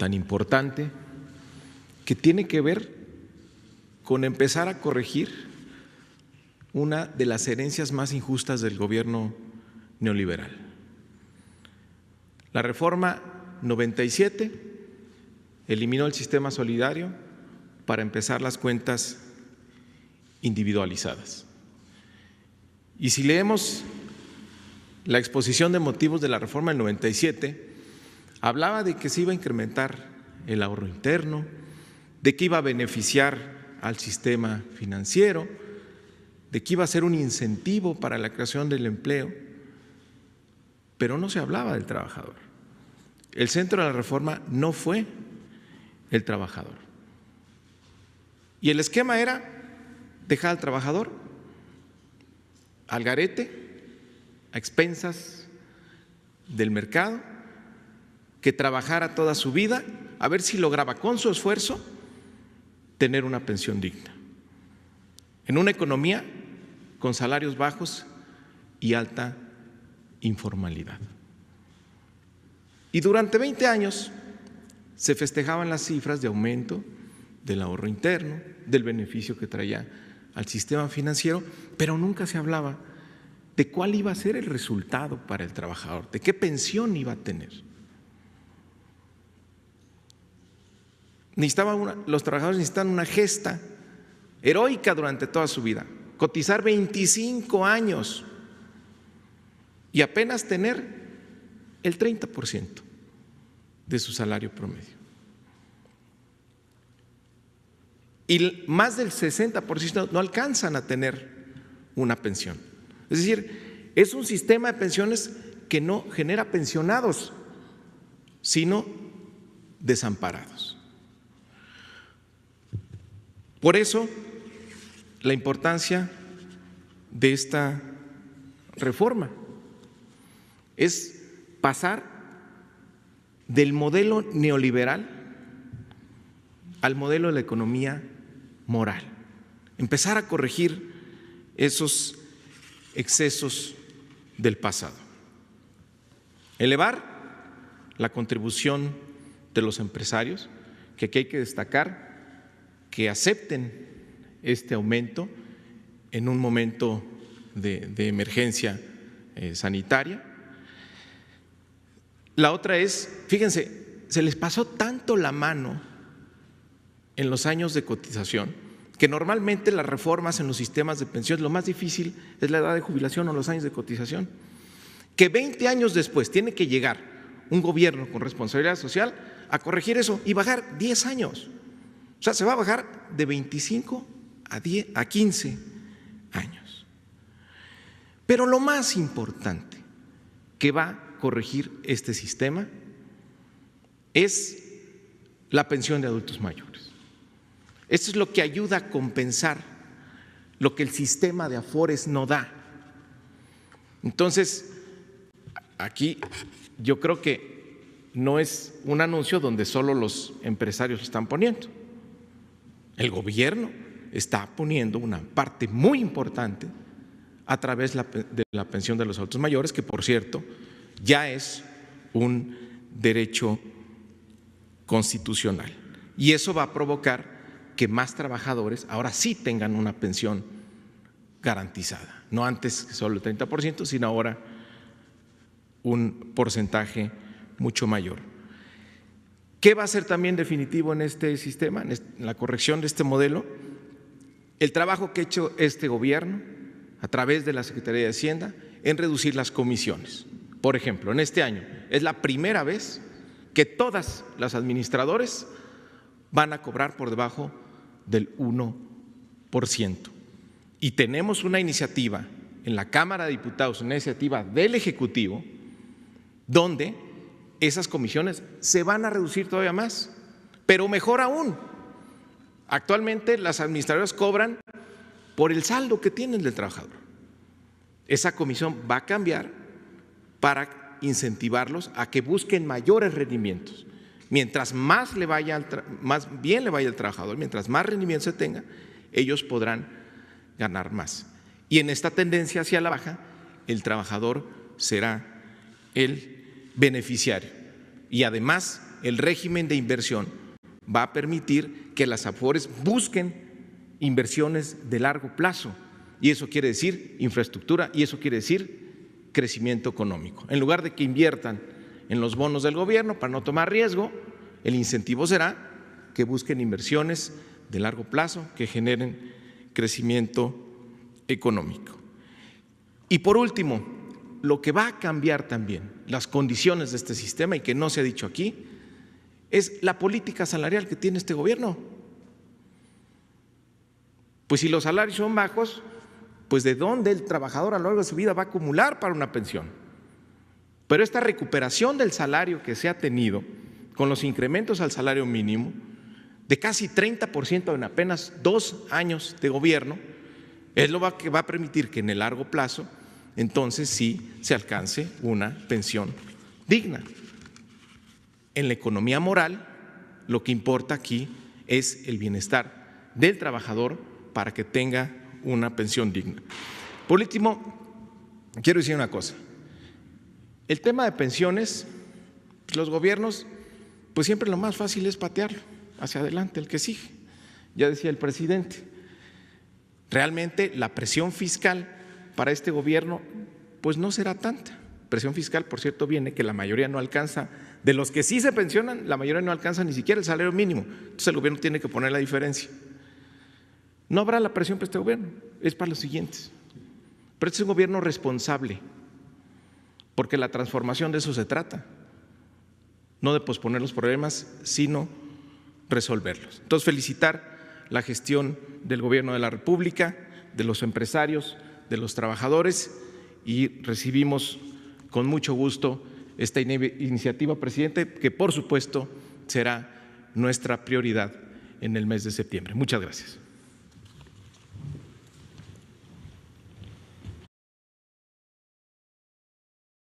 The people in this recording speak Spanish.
tan importante que tiene que ver con empezar a corregir una de las herencias más injustas del gobierno neoliberal. La reforma 97 eliminó el sistema solidario para empezar las cuentas individualizadas. Y si leemos la exposición de motivos de la reforma del 97, hablaba de que se iba a incrementar el ahorro interno, de que iba a beneficiar al sistema financiero, de que iba a ser un incentivo para la creación del empleo, pero no se hablaba del trabajador. El centro de la reforma no fue el trabajador. Y el esquema era dejar al trabajador al garete, a expensas del mercado, que trabajara toda su vida, a ver si lograba con su esfuerzo tener una pensión digna. En una economía con salarios bajos y alta informalidad. Y durante 20 años se festejaban las cifras de aumento del ahorro interno, del beneficio que traía al sistema financiero, pero nunca se hablaba de cuál iba a ser el resultado para el trabajador, de qué pensión iba a tener. los trabajadores necesitan una gesta heroica durante toda su vida, cotizar 25 años y apenas tener el 30% de su salario promedio. Y más del 60% no alcanzan a tener una pensión. Es decir, es un sistema de pensiones que no genera pensionados, sino desamparados. Por eso, la importancia de esta reforma es pasar del modelo neoliberal al modelo de la economía moral, empezar a corregir esos excesos del pasado, elevar la contribución de los empresarios, que aquí hay que destacar que acepten este aumento en un momento de, emergencia eh, sanitaria. La otra es, fíjense, se les pasó tanto la mano en los años de cotización que normalmente las reformas en los sistemas de pensiones, lo más difícil es la edad de jubilación o los años de cotización, que 20 años después tiene que llegar un gobierno con responsabilidad social a corregir eso y bajar 10 años. O sea, se va a bajar de 25 a, a 15 años. Pero lo más importante que va a corregir este sistema es la pensión de adultos mayores. Esto es lo que ayuda a compensar lo que el sistema de Afores no da. Entonces, aquí yo creo que no es un anuncio donde solo los empresarios están poniendo. El gobierno está poniendo una parte muy importante a través de la pensión de los adultos mayores, que por cierto ya es un derecho constitucional. Y eso va a provocar que más trabajadores ahora sí tengan una pensión garantizada, no antes solo el 30%, sino ahora un porcentaje mucho mayor. ¿Qué va a ser también definitivo en este sistema, en la corrección de este modelo? El trabajo que ha hecho este gobierno a través de la Secretaría de Hacienda en reducir las comisiones. Por ejemplo, en este año es la primera vez que todas las administradores van a cobrar por debajo del 1%. Y tenemos una iniciativa en la Cámara de Diputados, una iniciativa del Ejecutivo, donde esas comisiones se van a reducir todavía más. Pero mejor aún, actualmente las administradoras cobran por el saldo que tienen del trabajador. Esa comisión va a cambiar para incentivarlos a que busquen mayores rendimientos. Mientras más, le vaya más bien le vaya al trabajador, mientras más rendimiento se tenga, ellos podrán ganar más. Y en esta tendencia hacia la baja, el trabajador será el beneficiario. Y además, el régimen de inversión va a permitir que las AFORES busquen inversiones de largo plazo. Y eso quiere decir infraestructura y eso quiere decir crecimiento económico. En lugar de que inviertan en los bonos del gobierno para no tomar riesgo, el incentivo será que busquen inversiones de largo plazo que generen crecimiento económico. Y por último, lo que va a cambiar también las condiciones de este sistema y que no se ha dicho aquí es la política salarial que tiene este gobierno. Pues si los salarios son bajos, pues de dónde el trabajador a lo largo de su vida va a acumular para una pensión. Pero esta recuperación del salario que se ha tenido con los incrementos al salario mínimo de casi 30% en apenas dos años de gobierno es lo que va a permitir que en el largo plazo entonces sí se alcance una pensión digna. En la economía moral, lo que importa aquí es el bienestar del trabajador para que tenga una pensión digna. Por último, quiero decir una cosa. El tema de pensiones, los gobiernos, pues siempre lo más fácil es patearlo hacia adelante, el que sigue. Ya decía el presidente, realmente la presión fiscal para este gobierno, pues no será tanta. Presión fiscal, por cierto, viene que la mayoría no alcanza, de los que sí se pensionan, la mayoría no alcanza ni siquiera el salario mínimo. Entonces el gobierno tiene que poner la diferencia. No habrá la presión para este gobierno, es para los siguientes. Pero este es un gobierno responsable, porque la transformación de eso se trata, no de posponer los problemas, sino resolverlos. Entonces felicitar la gestión del gobierno de la República, de los empresarios, de los trabajadores y recibimos con mucho gusto esta iniciativa, presidente, que por supuesto será nuestra prioridad en el mes de septiembre. Muchas gracias.